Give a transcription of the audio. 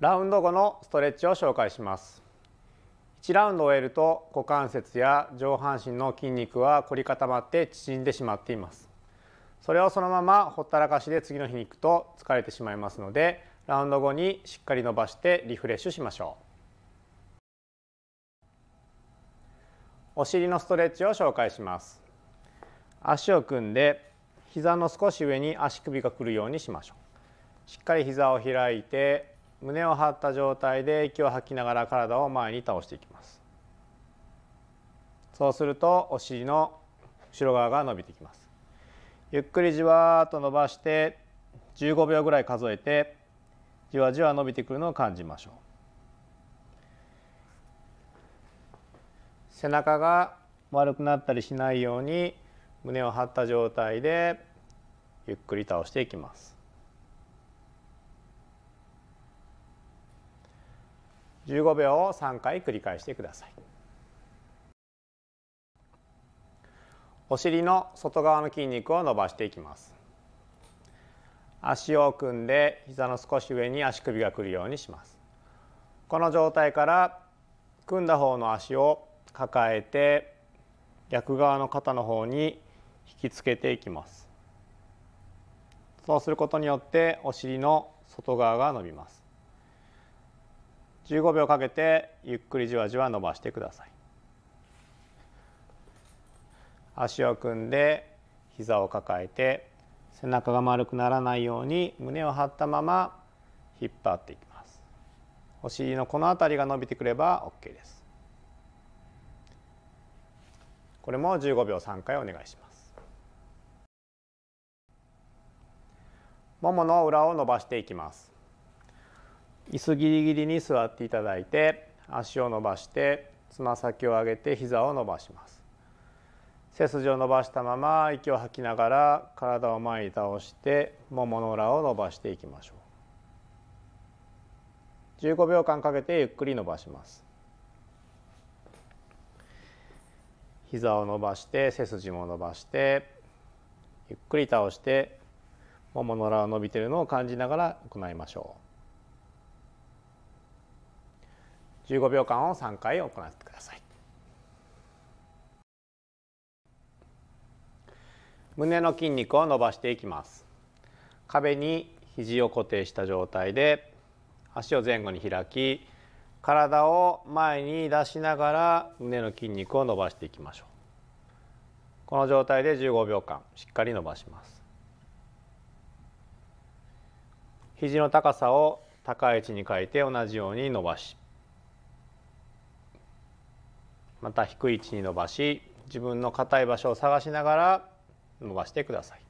ラウンド後のストレッチを紹介します1ラウンドを終えると股関節や上半身の筋肉は凝り固まって縮んでしまっていますそれをそのままほったらかしで次の日に行くと疲れてしまいますのでラウンド後にしっかり伸ばしてリフレッシュしましょうお尻のストレッチを紹介します足を組んで膝の少し上に足首がくるようにしましょうしっかり膝を開いて胸を張った状態で息を吐きながら体を前に倒していきますそうするとお尻の後ろ側が伸びてきますゆっくりじわっと伸ばして15秒ぐらい数えてじわじわ伸びてくるのを感じましょう背中が丸くなったりしないように胸を張った状態でゆっくり倒していきます15秒を3回繰り返してくださいお尻の外側の筋肉を伸ばしていきます足を組んで膝の少し上に足首がくるようにしますこの状態から組んだ方の足を抱えて逆側の肩の方に引きつけていきますそうすることによってお尻の外側が伸びます15秒かけてゆっくりじわじわ伸ばしてください足を組んで膝を抱えて背中が丸くならないように胸を張ったまま引っ張っていきますお尻のこの辺りが伸びてくれば OK ですこれも15秒3回お願いしますももの裏を伸ばしていきます椅子ギリギリに座っていただいて足を伸ばしてつま先を上げて膝を伸ばします背筋を伸ばしたまま息を吐きながら体を前に倒してももの裏を伸ばしていきましょう15秒間かけてゆっくり伸ばします膝を伸ばして背筋も伸ばしてゆっくり倒してももの裏を伸びているのを感じながら行いましょう15秒間を3回行ってください胸の筋肉を伸ばしていきます壁に肘を固定した状態で足を前後に開き体を前に出しながら胸の筋肉を伸ばしていきましょうこの状態で15秒間しっかり伸ばします肘の高さを高い位置に変えて同じように伸ばしまた低い位置に伸ばし自分の硬い場所を探しながら伸ばしてください。